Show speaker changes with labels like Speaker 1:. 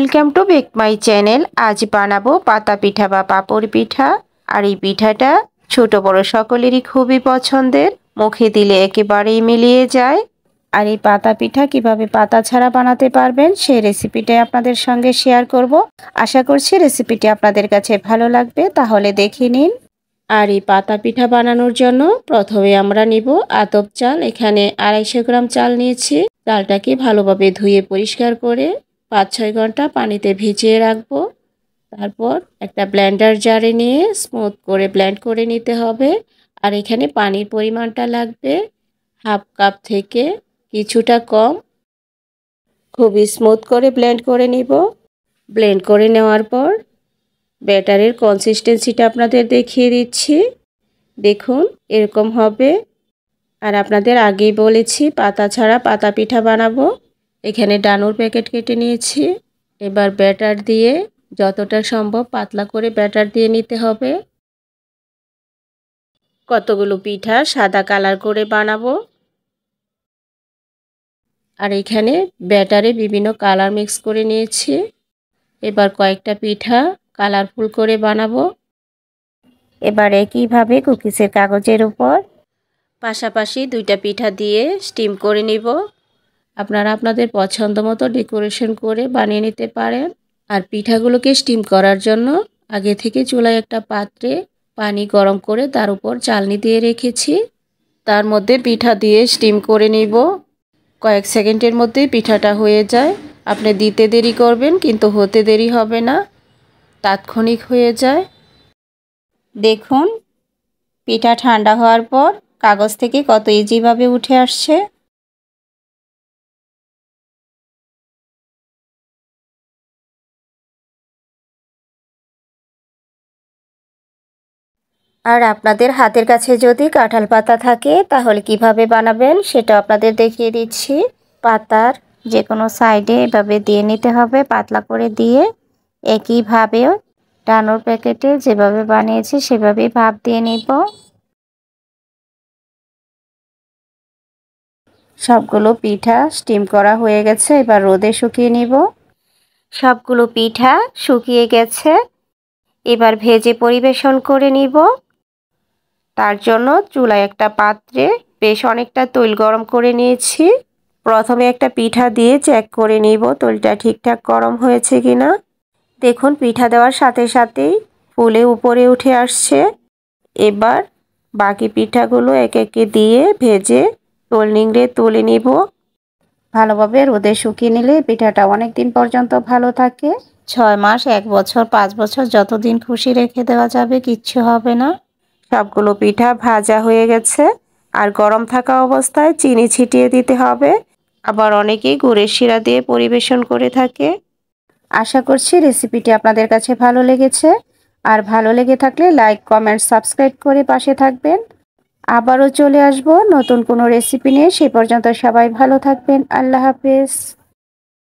Speaker 1: welcome to back my channel আজ বানাবো পাতা পিঠা বা পাপড় পিঠা আর এই পিঠাটা ছোট বড় সকলেরই খুবই পছন্দের মুখে দিলে একেবারেই মিলিয়ে যায় আর এই পাতা পিঠা কিভাবে পাতা ছাড়া বানাতে পারবেন সেই রেসিপিটাই আপনাদের সঙ্গে শেয়ার করব আশা করছি রেসিপিটি আপনাদের কাছে ভালো লাগবে তাহলে দেখে নিন আর এই পাতা পিঠা বানানোর জন্য প্রথমে আমরা নিব আতপ চাল এখানে আড়াইশো গ্রাম চাল নিয়েছি চালটাকে ভালোভাবে ধুয়ে পরিষ্কার করে পাঁচ ছয় ঘন্টা পানিতে ভিজিয়ে রাখবো তারপর একটা ব্ল্যান্ডার জারে নিয়ে স্মুথ করে ব্ল্যান্ড করে নিতে হবে আর এখানে পানির পরিমাণটা লাগবে হাফ কাপ থেকে কিছুটা কম খুবই স্মুথ করে ব্ল্যান্ড করে নিব ব্ল্যান্ড করে নেওয়ার পর ব্যাটারের কনসিস্টেন্সিটা আপনাদের দেখিয়ে দিচ্ছি দেখুন এরকম হবে আর আপনাদের আগেই বলেছি পাতা ছাড়া পাতা পিঠা বানাবো এখানে ডানোর প্যাকেট কেটে নিয়েছি এবার ব্যাটার দিয়ে যতটা সম্ভব পাতলা করে ব্যাটার দিয়ে নিতে হবে কতগুলো পিঠা সাদা কালার করে বানাবো আর এখানে ব্যাটারে বিভিন্ন কালার মিক্স করে নিয়েছি এবার কয়েকটা পিঠা কালারফুল করে বানাবো এবার একইভাবে কুকিসের কাগজের উপর পাশাপাশি দুইটা পিঠা দিয়ে স্টিম করে নিব আপনারা আপনাদের পছন্দ মতো ডেকোরেশন করে বানিয়ে নিতে পারেন আর পিঠাগুলোকে স্টিম করার জন্য আগে থেকে চুলায় একটা পাত্রে পানি গরম করে তার উপর চালনি দিয়ে রেখেছি তার মধ্যে পিঠা দিয়ে স্টিম করে নিব কয়েক সেকেন্ডের মধ্যে পিঠাটা হয়ে যায় আপনি দিতে দেরি করবেন কিন্তু হতে দেরি হবে না তাৎক্ষণিক হয়ে যায় দেখুন পিঠা ঠান্ডা হওয়ার পর কাগজ থেকে কত ইজিভাবে উঠে আসছে আর আপনাদের হাতের কাছে যদি কাঁঠাল পাতা থাকে তাহলে কিভাবে বানাবেন সেটা আপনাদের দেখিয়ে দিচ্ছি পাতার যে কোনো সাইডে এভাবে দিয়ে নিতে হবে পাতলা করে দিয়ে একইভাবে ডানোর প্যাকেটে যেভাবে বানিয়েছি সেভাবেই ভাপ দিয়ে নিব সবগুলো পিঠা স্টিম করা হয়ে গেছে এবার রোদে শুকিয়ে নিব সবগুলো পিঠা শুকিয়ে গেছে এবার ভেজে পরিবেশন করে নিব তার জন্য চুলায় একটা পাত্রে বেশ অনেকটা তৈল গরম করে নিয়েছি প্রথমে একটা পিঠা দিয়ে চেক করে নিব তৈলটা ঠিকঠাক গরম হয়েছে কিনা দেখুন পিঠা দেওয়ার সাথে সাথেই ফুলে উপরে উঠে আসছে এবার বাকি পিঠাগুলো এক একে দিয়ে ভেজে তোল নিংড়ে তুলে নিব ভালোভাবে রোদে শুকিয়ে নিলে পিঠাটা অনেক দিন পর্যন্ত ভালো থাকে ছয় মাস এক বছর পাঁচ বছর যতদিন খুশি রেখে দেওয়া যাবে কিচ্ছু হবে না সবগুলো পিঠা ভাজা হয়ে গেছে আর গরম থাকা অবস্থায় চিনি ছিটিয়ে দিতে হবে আবার অনেকেই গুড়ের শিরা দিয়ে পরিবেশন করে থাকে আশা করছি রেসিপিটি আপনাদের কাছে ভালো লেগেছে আর ভালো লেগে থাকলে লাইক কমেন্ট সাবস্ক্রাইব করে পাশে থাকবেন আবারও চলে আসব নতুন কোনো রেসিপি নিয়ে সে পর্যন্ত সবাই ভালো থাকবেন আল্লাহ হাফেজ